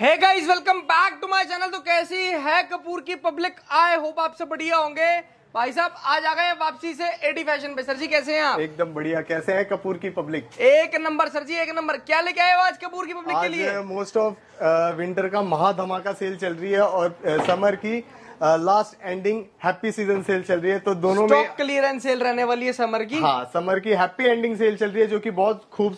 Hey guys welcome back to my channel तो कैसी है कपूर की पब्लिक आई होप सब बढ़िया होंगे भाई साहब आज आ गए वापसी से एडी फैशन पे सर जी कैसे हैं आप एकदम बढ़िया कैसे हैं कपूर की पब्लिक एक नंबर सर जी एक नंबर क्या लेके आए हो आज कपूर की पब्लिक के लिए मोस्ट ऑफ विंटर का महाधमाका सेल चल रही है और समर की last ending happy season sale चल रही है तो दोनों में क्लियरेंस सेल रहने वाली है समर की हाँ समर की हैप्पी एंडिंग सेल चल रही है जो कि बहुत खूब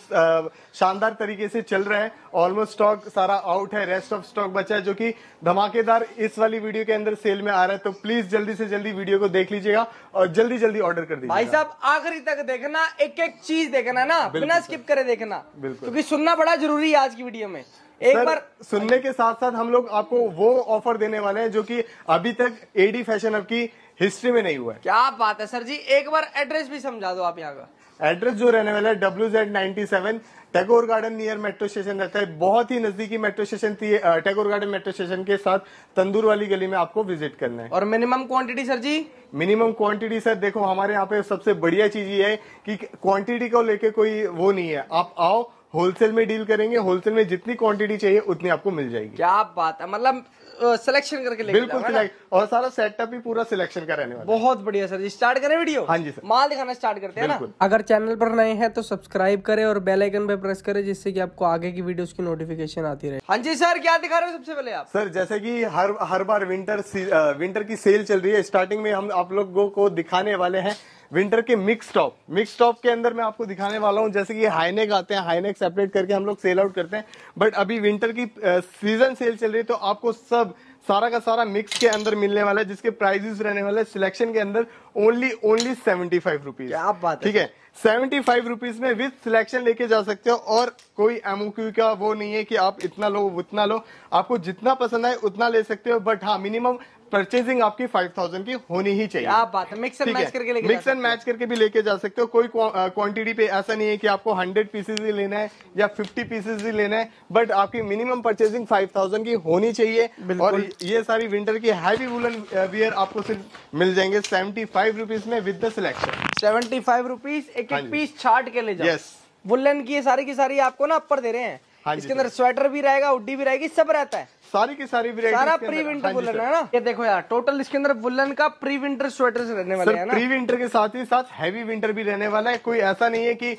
शानदार तरीके से चल रहा है ऑलमोस्ट स्टॉक सारा आउट है रेस्ट ऑफ स्टॉक बचा है जो कि धमाकेदार इस वाली वीडियो के अंदर सेल में आ रहा है तो प्लीज जल्दी से जल्दी वीडियो को देख लीजिएगा और जल्दी जल्दी ऑर्डर कर दीजिए भाई साहब आखिरी तक देखना एक एक चीज देखना ना बिना स्किप करे देखना बिल्कुल क्योंकि सुनना बड़ा जरूरी है आज की वीडियो में एक बार सुनने के साथ साथ हम लोग आपको वो ऑफर देने वाले हैं जो कि अभी तक एडी फैशन अब की हिस्ट्री में नहीं हुआ है क्या बात है सर जी एक बार एड्रेस भी समझा दो आप यहाँ का एड्रेस जो रहने वाला है W Z ninety seven Tagore garden near metro station रहता है बहुत ही नजदीकी मेट्रो स्टेशन थी टैगोर गार्डन मेट्रो स्टेशन के साथ तंदूर वाली गली में आपको विजिट करना है और minimum quantity sir ji minimum quantity sir देखो हमारे यहाँ पे सबसे बढ़िया चीज ये है कि क्वांटिटी को लेके कोई वो नहीं है आप आओ होलसेल में डील करेंगे होलसेल में जितनी क्वांटिटी चाहिए उतनी आपको मिल जाएगी क्या बात है मतलब सिलेक्शन करके लेके बिल्कुल और सारा सेटअप भी पूरा सिलेक्शन का रहने वाला बहुत बढ़िया सर जी स्टार्ट करें वीडियो हाँ जी सर माल दिखाना स्टार्ट करते हैं ना अगर चैनल पर नए हैं तो सब्सक्राइब करें और बेल आइकन पे प्रेस करें जिससे कि आपको आगे की वीडियोस की नोटिफिकेशन आती रहे हाँ जी सर क्या दिखा रहे हो सबसे पहले आप सर जैसे की हर हर बार विंटर विंटर की सेल चल रही है स्टार्टिंग में हम आप लोगों को दिखाने वाले हैं विंटर के मिक्स टॉप मिक्स टॉप के अंदर मैं आपको दिखाने वाला हूँ जैसे कि हाईनेक आते हैं हाईनेक सेपरेट करके हम लोग सेल आउट करते हैं बट अभी विंटर की सीजन सेल चल रही है तो आपको सब सारा का सारा मिक्स के अंदर मिलने वाला है जिसके प्राइजेस रहने वाले सिलेक्शन के अंदर only only seventy five rupees आप बात ठीक है सेवेंटी फाइव रुपीज में विथ सिलेक्शन लेके जा सकते हो और कोई एमओ क्यू का वो नहीं है कि आप इतना लो उतना लो आपको जितना पसंद आए उतना ले सकते हो बट हाँ मिनिमम परचेजिंग आपकी फाइव थाउजेंड की होनी ही चाहिए आप बात है मिक्स एंड मैच करके लेके मिक्स एंड मैच करके भी लेके जा सकते हो कोई क्वांटिटी पे ऐसा नहीं है कि आपको हंड्रेड पीसेज ही लेना है या फिफ्टी पीसेज ही लेना है बट आपकी मिनिमम परचेजिंग फाइव थाउजेंड की होनी चाहिए और ये सारी विंटर की हैवी वुलन वियर आपको सिर्फ मिल जाएंगे सेवेंटी फाइव रुपीज में with the selection seventy five rupees एक हाँ एक पीस छाट के ले जाए यस वुलन की सारी की सारी आपको ना अपर दे रहे हैं हाँ इसके अंदर स्वेटर भी रहेगा उड्डी भी रहेगी सब रहता है सारी की सारी सारा प्री विंटर वुलन है ना ये देखो यार टोटल इसके अंदर वुलन का प्री विंटर स्वेटर रहने वाले हैं प्री विंटर के साथ ही साथ हैवी विंटर भी रहने वाला है कोई ऐसा नहीं है कि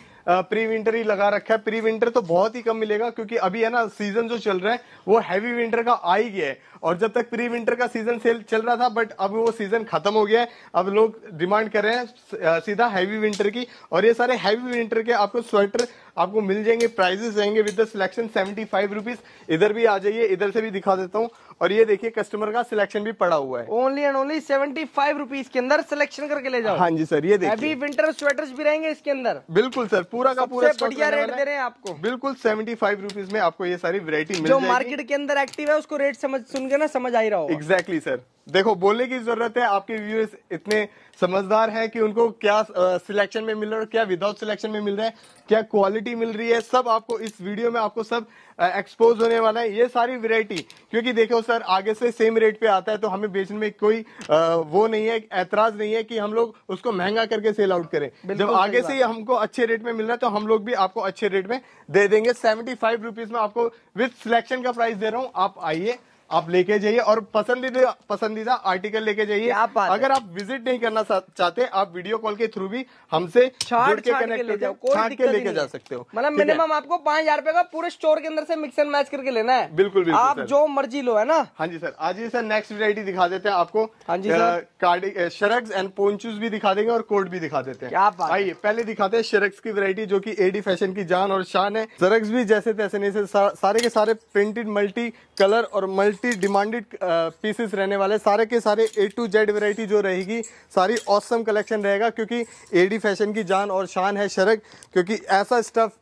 प्री विंटर ही लगा रखा है प्री विंटर तो बहुत ही कम मिलेगा क्योंकि अभी है ना सीजन जो चल रहा है वो हैवी विंटर का आ ही गया है और जब तक प्री विंटर का सीजन सेल चल रहा था बट अब वो सीजन खत्म हो गया है अब लोग डिमांड कर रहे हैं सीधा हैवी विंटर की और ये सारे हैवी विंटर के आपको स्वेटर आपको मिल जाएंगे प्राइजेस रहेंगे with the selection seventy five इधर भी आ जाइए इधर से भी दिखा देता हूँ और ये देखिए कस्टमर का सिलेक्शन भी पड़ा हुआ है only and only seventy five rupees के अंदर सिलेक्शन करके ले जाओ हाँ जी सर ये देखिए अभी विंटर स्वेटर्स भी रहेंगे इसके अंदर बिल्कुल सर पूरा का पूरा बढ़िया रेट दे रहे हैं आपको बिल्कुल सेवेंटी फाइव रुपीज में आपको ये सारी वेरायटी जो मार्केट के अंदर एक्टिव है उसको रेट समझ सुन के ना समझ आई रहा हो एक्जैक्टली सर देखो बोलने की जरूरत है आपके व्यूअर्स इतने समझदार हैं कि उनको क्या सिलेक्शन में मिल रहा है क्या विदाउट सिलेक्शन में मिल रहा है क्या क्वालिटी मिल रही है सब आपको इस वीडियो में आपको सब एक्सपोज होने वाला है ये सारी वैरायटी क्योंकि देखो सर आगे से सेम रेट पे आता है तो हमें बेचने में कोई आ, वो नहीं है ऐतराज नहीं है कि हम लोग उसको महंगा करके सेल आउट करें जब आगे से हमको अच्छे रेट में मिल रहा है तो हम लोग भी आपको अच्छे रेट में दे देंगे सेवेंटी फाइव में आपको विथ सिलेक्शन का प्राइस दे रहा हूँ आप आइए आप लेके जाइए और पसंदीदा पसंदीदा आर्टिकल लेके जाइए अगर आप विजिट नहीं करना चाहते आप वीडियो कॉल के थ्रू भी हमसे के लेके जा सकते हो मतलब मिनिमम आपको पांच हजार रुपए का पूरे स्टोर के अंदर से मिक्स एंड मैच करके लेना है बिल्कुल आप जो मर्जी लो है ना हाँ जी सर आज ही सर नेक्स्ट वेरायटी दिखा देते हैं आपको हाँ जी सर शरक्स एंड पोंचूस भी दिखा देंगे और कोट भी दिखा देते हैं आइए पहले दिखाते हैं शरक्स की वेरायटी जो की एडी फैशन की जान और शान है शरक्स भी जैसे तैसे नहीं सारे के सारे प्रिंटेड मल्टी कलर और मल्टी 80 डिमांडेड पीसेस रहने वाले सारे के सारे ए टू जेड वेराइटी जो रहेगी सारी ऑसम कलेक्शन रहेगा क्योंकि एडी फैशन की जान और शान है शरक क्योंकि ऐसा स्टफ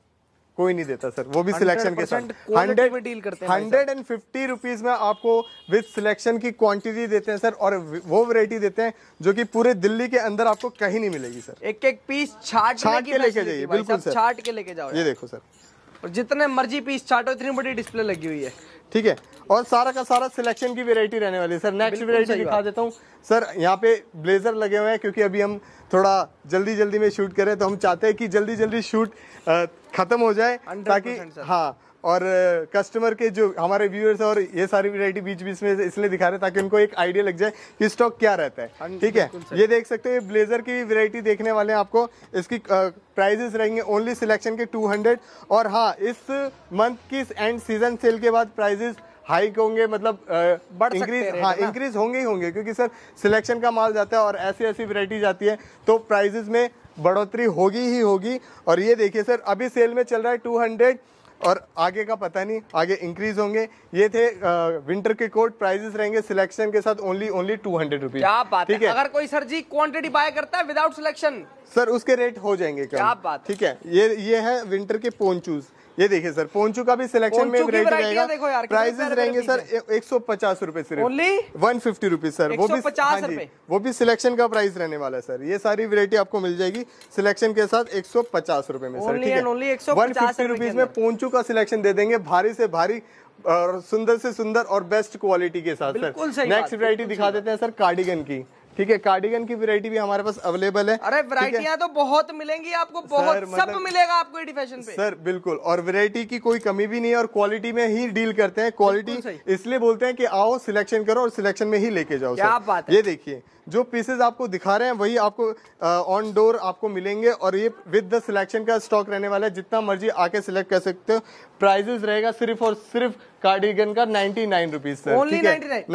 कोई नहीं देता सर वो भी सिलेक्शन के साथ हंड्रेड में डील करते हैं हंड्रेड एंड फिफ्टी रुपीज में आपको विद सिलेक्शन की क्वांटिटी देते हैं सर और वो वैरायटी देते हैं जो कि पूरे दिल्ली के अंदर आपको कहीं नहीं मिलेगी सर एक एक पीस छाट छाट के लेके जाइए बिल्कुल सर छाट के लेके जाओ ये देखो सर और जितने मर्जी पीस चाटो इतनी बड़ी डिस्प्ले लगी हुई है ठीक है और सारा का सारा सिलेक्शन की वेरायटी रहने वाली है सर नेक्स्ट वेरायटी दिखा देता हूँ सर यहाँ पे ब्लेजर लगे हुए हैं क्योंकि अभी हम थोड़ा जल्दी जल्दी में शूट करें तो हम चाहते हैं कि जल्दी जल्दी शूट खत्म हो जाए ताकि हाँ और कस्टमर के जो हमारे व्यूअर्स और ये सारी वेरायटी बीच बीच में इसलिए दिखा रहे हैं ताकि उनको एक आइडिया लग जाए कि स्टॉक क्या रहता है हाँ ठीक है ये देख सकते हो ब्लेजर की वेरायटी देखने वाले हैं आपको इसकी प्राइजेस रहेंगे ओनली सिलेक्शन के 200 और हाँ इस मंथ की एंड सीजन सेल के बाद प्राइजेस हाइक होंगे मतलब बढ़ इंक्रीज हाँ इंक्रीज होंगे ही होंगे क्योंकि सर सिलेक्शन का माल जाता है और ऐसी ऐसी वैरायटी जाती है तो प्राइजेस में बढ़ोतरी होगी ही होगी और ये देखिए सर अभी सेल में चल रहा है टू हंड्रेड और आगे का पता नहीं आगे इंक्रीज होंगे ये थे आ, विंटर के कोट प्राइजेस रहेंगे सिलेक्शन के साथ only only two hundred rupees ठीक बात है अगर कोई सर जी क्वान्टिटी बाय करता है विदाउट सिलेक्शन सर उसके रेट हो जाएंगे क्या बात ठीक है ये ये है विंटर के पोन चूज ये देखिए सर पोंचू का भी सिलेक्शन में रेट रहेगा प्राइसेस रहेंगे सर एक सौ पचास रूपए सिर्फ only one fifty rupees sir वो भी हाँ जी वो भी सिलेक्शन का प्राइस रहने वाला है सर ये सारी वेरायटी आपको मिल जाएगी सिलेक्शन के साथ एक सौ पचास रूपए में सर वन फिफ्टी रुपीज में पोंचू का सिलेक्शन दे देंगे भारी से भारी और सुंदर से सुंदर और बेस्ट क्वालिटी के साथ सर नेक्स्ट वेरायटी दिखा देते हैं सर कार्डिगन की ठीक है कार्डिगन की वैरायटी भी हमारे पास अवेलेबल है अरे वैरायटियां तो बहुत मिलेंगी आपको बहुत सर, सब मतलब, मिलेगा आपको फैशन पे सर बिल्कुल और वैरायटी की कोई कमी भी नहीं है और क्वालिटी में ही डील करते हैं क्वालिटी इसलिए बोलते हैं कि आओ सिलेक्शन करो और सिलेक्शन में ही लेके जाओ क्या बात है ये देखिए जो पीसेज आपको दिखा रहे हैं वही आपको ऑन डोर आपको मिलेंगे और ये विद द सिलेक्शन का स्टॉक रहने वाला है जितना मर्जी आके सिलेक्ट कर सकते हो प्राइजेस रहेगा सिर्फ और सिर्फ कार्डिगन का ninety nine rupees sir only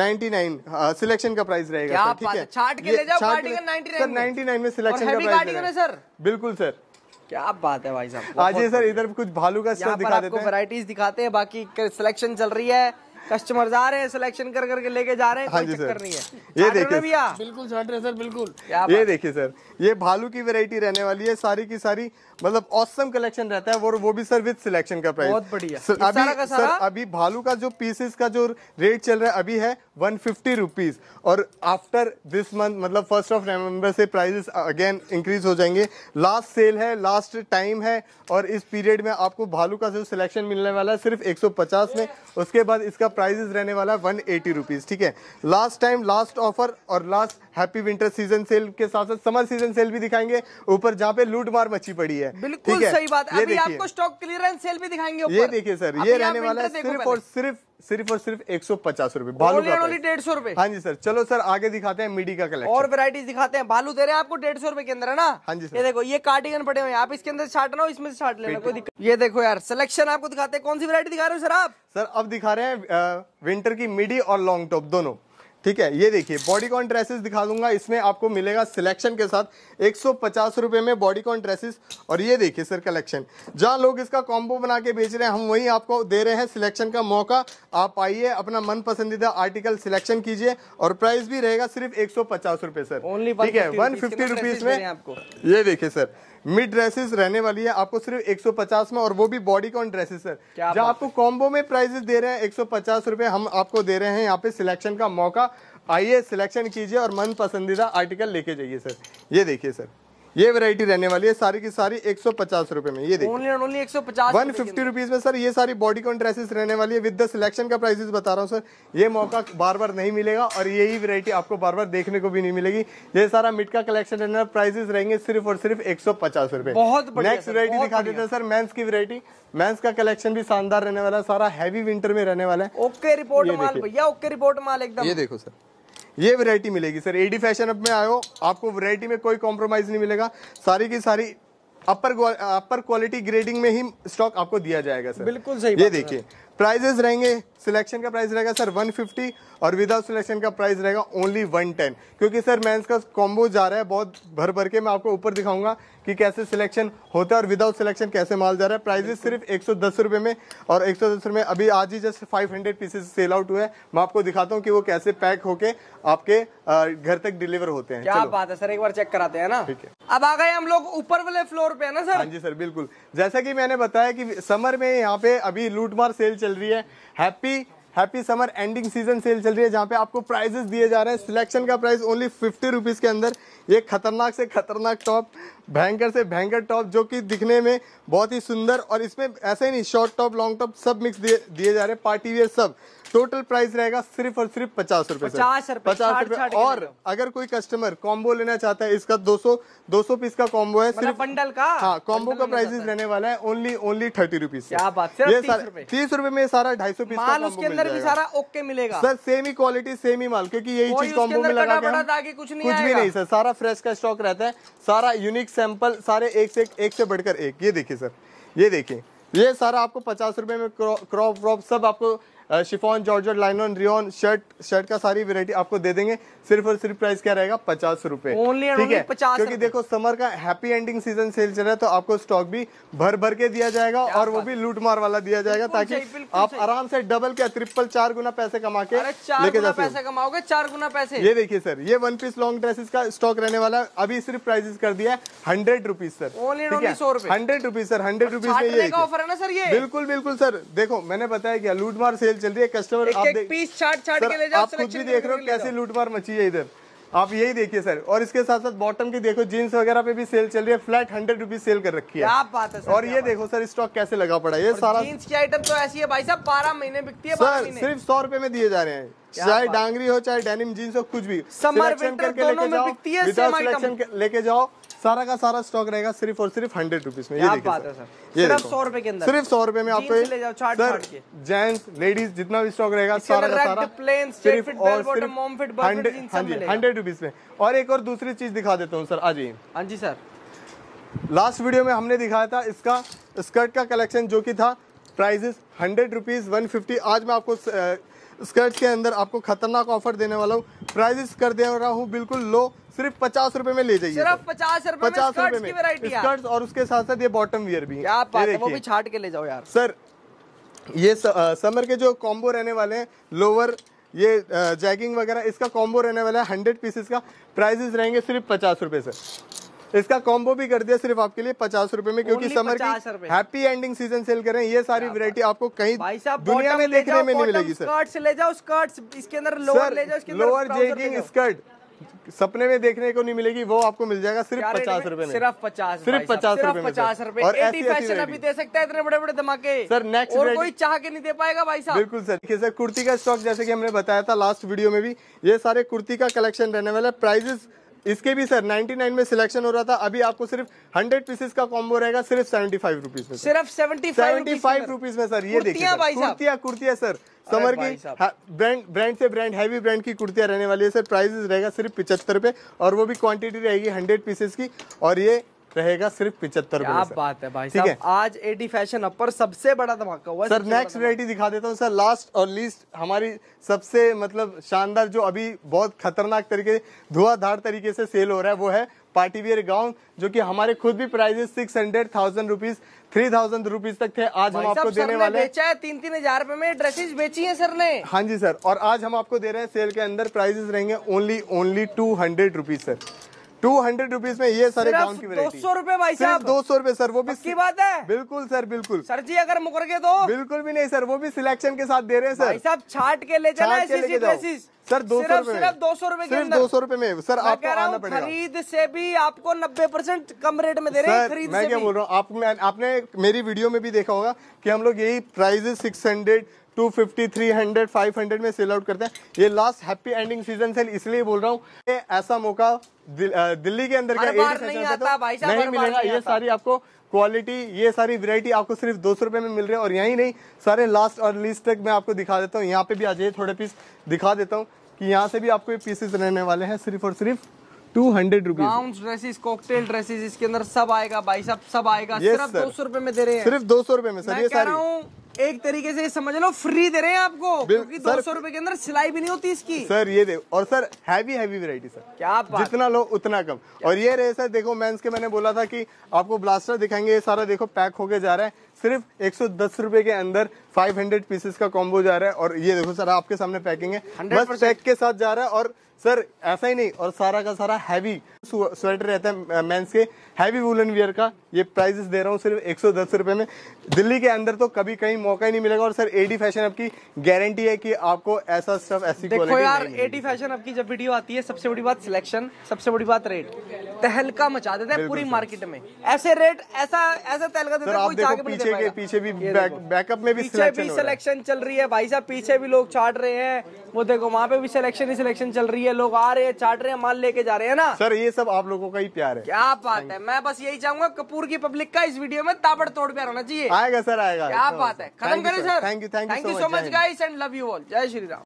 ninety nine selection का प्राइस रहेगा ठीक है छाट हाँ, के ले जाओ कार्डिगन नाइन्टी नाइन में सिलेक्शन का प्राइस है सर बिल्कुल सर क्या बात है भाई साहब आज ये सर इधर कुछ भालू का स्टॉक दिखा देते हैं वैरायटीज दिखाते हैं बाकी सिलेक्शन चल रही है कस्टमर जा रहे हैं सिलेक्शन कर करके लेके जा रहे हैं हाँ जी सर नहीं है ये देखिए भैया बिल्कुल छाट रहे सर बिल्कुल ये देखिए सर ये भालू की वैरायटी रहने वाली है सारी की सारी मतलब औसम कलेक्शन रहता है वो वो भी सर विद सिलेक्शन का प्राइस बहुत बढ़िया सर, अभी सारा का सारा? सर अभी भालू का जो पीसेस का जो रेट चल रहा है अभी है वन फिफ्टी रुपीज और आफ्टर दिस मंथ मतलब फर्स्ट ऑफ नवंबर से प्राइसेस अगेन इंक्रीज हो जाएंगे लास्ट सेल है लास्ट टाइम है और इस पीरियड में आपको भालू का जो सिलेक्शन मिलने वाला है सिर्फ एक में उसके बाद इसका प्राइजेस रहने वाला है वन एटी ठीक है लास्ट टाइम लास्ट ऑफर और last happy winter season sale के साथ साथ समर सीजन सेल भी दिखाएंगे ऊपर जहाँ पे लूट मार मची पड़ी है बिल्कुल सही बात अभी आपको स्टॉक क्लियरेंस सेल भी दिखाएंगे ये देखिए सर ये रहने वाला है सिर्फ और सिर्फ सिर्फ और सिर्फ एक सौ पचास रूपए भालू डेढ़ सौ रूपए हाँ जी सर चलो सर आगे दिखाते हैं मिडी का कलेक्शन और वैरायटीज दिखाते हैं भालू दे रहे हैं आपको डेढ़ सौ रूपए के अंदर है ना हाँ जी सर। ये देखो ये कार्डिगन पड़े हुए आप इसके अंदर छाट लो इसमें से छाट लेना कोई दिक्कत ये देखो यार सिलेक्शन आपको दिखाते हैं कौन सी वरायटी दिखा रहे हो सर आप सर अब दिखा रहे हैं विंटर की मिडी और लॉन्ग टॉप दोनों ठीक है ये देखिए बॉडीकॉन ड्रेसेस दिखा दूंगा इसमें आपको मिलेगा सिलेक्शन के साथ एक सौ में बॉडीकॉन ड्रेसेस और ये देखिए सर कलेक्शन जहाँ लोग इसका कॉम्बो बना के बेच रहे हैं हम वहीं आपको दे रहे हैं सिलेक्शन का मौका आप आइए अपना मन पसंदीदा आर्टिकल सिलेक्शन कीजिए और प्राइस भी रहेगा सिर्फ एक सौ सर ओनली ठीक है वन फिफ्टी रुपीज में आपको ये देखिए सर मिड ड्रेसेस रहने वाली है आपको सिर्फ 150 में और वो भी बॉडी कॉन ड्रेसेस सर जो आपको कॉम्बो में प्राइजेस दे रहे हैं एक सौ हम आपको दे रहे हैं यहाँ पे सिलेक्शन का मौका आइए सिलेक्शन कीजिए और मन पसंदीदा आर्टिकल लेके जाइए सर ये देखिए सर ये वैरायटी रहने वाली है सारी की सारी एक सौ पचास रुपए में ये ओनली ओनली एक सौ पचास वन फिफ्टी रुपीज में सर ये सारी बॉडी कॉन ड्रेसेस रहने वाली है विद द सिलेक्शन का प्राइसेस बता रहा हूँ सर ये मौका बार बार नहीं मिलेगा और यही वैरायटी आपको बार बार देखने को भी नहीं मिलेगी ये सारा मिट का कलेक्शन रहने प्राइसेस रहेंगे सिर्फ और सिर्फ एक सौ पचास रुपए बहुत नेक्स्ट वरायटी दिखा देते हैं सर मैं की वरायटी मैं का कलेक्शन भी शानदार रहने वाला है सारा हैवी विंटर में रहने वाला है ओके रिपोर्ट माल भैया ओके रिपोर्ट माल एकदम ये देखो सर ये वैरायटी मिलेगी सर एडी फैशन अप में आयो आपको वैरायटी में कोई कॉम्प्रोमाइज़ नहीं मिलेगा सारी की सारी अपर अपर क्वालिटी ग्रेडिंग में ही स्टॉक आपको दिया जाएगा सर बिल्कुल सही ये देखिए प्राइजेस रहेंगे सिलेक्शन का प्राइस रहेगा सर 150 और विदाउट सिलेक्शन का प्राइस रहेगा ओनली 110 क्योंकि सर मेंस का कॉम्बो जा रहा है बहुत भर भर के मैं आपको ऊपर दिखाऊंगा कि कैसे सिलेक्शन होता है और विदाउट सिलेक्शन कैसे माल जा रहा है प्राइजेस सिर्फ एक सौ में और एक सौ में अभी आज ही just five hundred sale out हुए हैं मैं आपको दिखाता हूँ कि वो कैसे पैक होके आपके घर तक डिलीवर होते हैं क्या बात है सर एक बार चेक कराते हैं ना ठीक है अब आ गए हम लोग ऊपर वाले फ्लोर पे है ना सर हाँ जी सर बिल्कुल जैसा कि मैंने बताया कि समर में यहाँ पे अभी लूटमार सेल चल रही है happy happy summer ending season sale चल रही है जहाँ पे आपको प्राइजेस दिए जा रहे हैं सिलेक्शन का प्राइस ओनली फिफ्टी रुपीज़ के अंदर ये खतरनाक से खतरनाक टॉप भयंकर से भयंकर टॉप जो कि दिखने में बहुत ही सुंदर और इसमें ऐसे ही नहीं शॉर्ट टॉप लॉन्ग टॉप सब मिक्स दिए दिए जा रहे हैं पार्टी वेयर सब टोटल प्राइस रहेगा सिर्फ और सिर्फ पचास रूपए पचास रूपए और अगर कोई कस्टमर कॉम्बो लेना चाहता है इसका 200 200 पीस का कॉम्बो है मतलब सिर्फ बंडल का हाँ कॉम्बो का प्राइसेस रहने वाला है ओनली ओनली थर्टी रुपीज क्या बात ये तीस रूपए में सारा ढाई सौ पीस उसके अंदर भी सारा ओके मिलेगा सर सेम ही क्वालिटी सेम ही माल क्यूँकी यही चीज कॉम्बो में लगा कुछ कुछ भी नहीं सर सारा फ्रेश का स्टॉक रहता है सारा यूनिक सैंपल सारे एक से एक से बढ़कर एक ये देखिए सर ये देखिए ये सारा आपको पचास रुपए में क्रॉप व्रॉप सब आपको chiffon georgette linen rayon shirt shirt का सारी वेरायटी आपको दे देंगे सिर्फ और सिर्फ प्राइस क्या रहेगा पचास रुपए क्योंकि देखो समर का हैप्पी एंडिंग सीजन सेल चल रहा है तो आपको स्टॉक भी भर भर के दिया जाएगा और वो भी लूटमार वाला दिया जाएगा ताकि आप आराम से डबल क्या ट्रिपल चार गुना पैसे कमा के लेके जा पैसे कमाओगे चार गुना पैसे ये देखिए सर ये वन पीस लॉन्ग ड्रेसेस का स्टॉक रहने वाला है अभी सिर्फ प्राइसेस कर दिया है hundred rupees sir hundred rupees sir hundred rupees offer है ना सर ये बिल्कुल बिल्कुल सर देखो मैंने बताया क्या लूटमार सेल चल रही है कस्टमर एक, आप एक पीस छाट छाट के ले जाओ आप खुद भी देख रहे हो कैसे लूटमार मची है इधर आप यही देखिए सर और इसके साथ साथ बॉटम की देखो जींस वगैरह पे भी सेल चल रही है फ्लैट हंड्रेड रुपीज सेल कर रखी है आप बात है सर, और ये देखो सर स्टॉक कैसे लगा पड़ा है ये सारा जींस की आइटम तो ऐसी है भाई साहब बारह महीने बिकती है सर सिर्फ सौ रुपए में दिए जा रहे हैं चाहे डांगरी हो चाहे डेनिम जींस हो कुछ भी समर विंटर लेके जाओ सारा का सारा स्टॉक रहेगा सिर्फ और सिर्फ हंड्रेड रुपीज में ये सर ये सिर्फ सौ रुपए के अंदर सिर्फ सौ रुपए में आपको जेंट्स लेडीज जितना भी स्टॉक रहेगा सारा का सारा प्लेन सिर्फ और सिर्फ हंड्रेड हंड्रेड रुपीज में और एक और दूसरी चीज दिखा देता हूँ सर आज ही हाँ जी सर लास्ट वीडियो में हमने दिखाया था इसका स्कर्ट का कलेक्शन जो कि था prices hundred rupees one fifty आज मैं आपको स्कर्ट के अंदर आपको खतरनाक ऑफर देने वाला हूँ प्राइजेस कर दे रहा हूँ बिल्कुल लो सिर्फ पचास रूपए में ले जाइए सिर्फ पचास रूपए पचास रूपए में स्कर्ट और उसके साथ साथ ये बॉटम वियर भी है छाट के ले जाओ यार सर ये समर के जो कॉम्बो रहने वाले हैं लोअर ये जैगिंग वगैरह इसका कॉम्बो रहने वाला है हंड्रेड पीसेस का प्राइजेस रहेंगे सिर्फ पचास रुपये से इसका कॉम्बो भी कर दिया सिर्फ आपके लिए पचास रूपए में क्योंकि समर की हैप्पी एंडिंग सीजन सेल कर रहे हैं ये सारी वेरायटी आपको कहीं दुनिया में देखने में नहीं मिलेगी सर स्कर्ट ले जाओ स्कर्ट इसके अंदर लोअर ले जाओ लोअर जेगिंग स्कर्ट सपने में देखने को नहीं मिलेगी वो आपको मिल जाएगा सिर्फ पचास रूपए सिर्फ पचास सिर्फ पचास रूपए पचास रूपए और एटी फैशन अभी दे सकता है इतने बड़े बड़े धमाके सर नेक्स्ट और कोई चाह के नहीं दे पाएगा भाई साहब बिल्कुल सर देखिए सर कुर्ती का स्टॉक जैसे कि हमने बताया था लास्ट वीडियो में भी ये सारे कुर्ती का कलेक्शन रहने वाला है प्राइजेस इसके भी सर 99 में सिलेक्शन हो रहा था अभी आपको सिर्फ 100 पीसेस का कॉम्बो रहेगा सिर्फ 75 रुपीस में सिर्फ 75 फाइव रुपीज में सर ये देखिए कुर्तियां कुर्तियां सर समर की ब्रांड ब्रांड से ब्रांड हैवी ब्रांड की कुर्तियां रहने वाली है सर प्राइस रहेगा सिर्फ पिचहत्तर रुपए और वो भी क्वांटिटी रहेगी हंड्रेड पीसेस की और ये रहेगा सिर्फ पिछहत्तर आप बात है भाई ठीक है आज एटी फैशन अपर सबसे बड़ा धमाका हुआ सर नेक्स्ट वेरायटी दिखा देता हूँ सर लास्ट और लीस्ट हमारी सबसे मतलब शानदार जो अभी बहुत खतरनाक तरीके धुआंधार तरीके से सेल हो रहा है वो है पार्टी वियर गाउन जो कि हमारे खुद भी prices six hundred thousand rupees three thousand rupees तक थे आज हम आपको देने वाले बेचा है तीन तीन हजार रुपए में ड्रेसेस बेची है सर ने हाँ जी सर और आज हम आपको दे रहे हैं सेल के अंदर प्राइजेस रहेंगे only only two hundred rupees sir two hundred rupees में ये सारे अकाउंट की दो सौ रूपए भाई साहब दो सौ रूपए सर वो भी की बात है बिल्कुल सर बिल्कुल सर जी अगर मुकर के दो बिल्कुल भी नहीं सर वो भी सिलेक्शन के साथ दे रहे हैं सर साहब छाट के ले जाना सर दो सौ सिर्फ दो सौ रूपए दो सौ रूपए में सर आपको आना पड़ेगा खरीद से भी आपको नब्बे परसेंट कम रेट में दे रहे हैं खरीद मैं क्या बोल रहा हूँ आप, आपने मेरी वीडियो में भी देखा होगा कि हम लोग यही price six hundred two fifty three hundred five hundred में सेल आउट करते हैं ये last happy ending season sale इसलिए बोल रहा हूँ ऐसा मौका दिल, दिल्ली के अंदर का नहीं, तो आता, भाई नहीं मिलेगा ये सारी आपको क्वालिटी ये सारी वैरायटी आपको सिर्फ दो सौ रुपये में मिल रही है और यहीं नहीं सारे लास्ट और लिस्ट तक मैं आपको दिखा देता हूँ यहाँ पे भी आ जाइए थोड़े पीस दिखा देता हूँ कि यहाँ से भी आपको ये पीसेस रहने वाले हैं सिर्फ और सिर्फ two hundred rupees dresses cocktail dresses इसके अंदर सब आएगा भाई सब सब आएगा yes, सिर्फ दो सौ रुपए में दे रहे हैं सिर्फ दो सौ रुपए में सर ये सारी एक तरीके से समझ लो फ्री दे रहे हैं आपको क्योंकि दो सौ रूपए के अंदर सिलाई भी नहीं होती इसकी सर ये देखो और sir heavy heavy variety sir क्या बात जितना लो उतना कम और ये रहे सर देखो मैं इसके मैंने बोला था कि आपको ब्लास्टर दिखाएंगे ये सारा देखो पैक होके जा रहा है सिर्फ एक सौ दस रूपए के अंदर फाइव हंड्रेड पीसेस का कॉम्बो जा रहा है और ये देखो सर आपके सामने पैकिंग है बस पैक के साथ जा रहा है और सर ऐसा ही नहीं और सारा का सारा हैवी स्वेटर रहता है मेंस के हैवी वुलन वियर का ये प्राइजेस दे रहा हूँ सिर्फ एक सौ में दिल्ली के अंदर तो कभी कहीं मौका ही नहीं मिलेगा और सर एडी फैशन अप की गारंटी है कि आपको ऐसा स्टफ ऐसी देखो यार एडी फैशन अप की जब वीडियो आती है सबसे बड़ी बात सिलेक्शन सबसे बड़ी बात रेट तहलका मचा देते हैं पूरी मार्केट में ऐसे रेट ऐसा ऐसा तहलका देते हैं कोई जाके पीछे के पीछे भी बैकअप में भी सिलेक्शन चल रही है भाई साहब पीछे भी लोग चाट रहे हैं वो देखो वहाँ पे भी सिलेक्शन ही सिलेक्शन चल रही है लोग आ रहे हैं चाट रहे हैं माल लेके जा रहे हैं ना सर ये सब आप लोगों का ही प्यार है क्या बात है मैं बस यही चाहूंगा कपूर की पब्लिक का इस वीडियो में ताबड़ तोड़ प्यार होना चाहिए आएगा सर आएगा क्या बात है खत्म करें sir thank you thank you so much guys and love you all जय श्री राम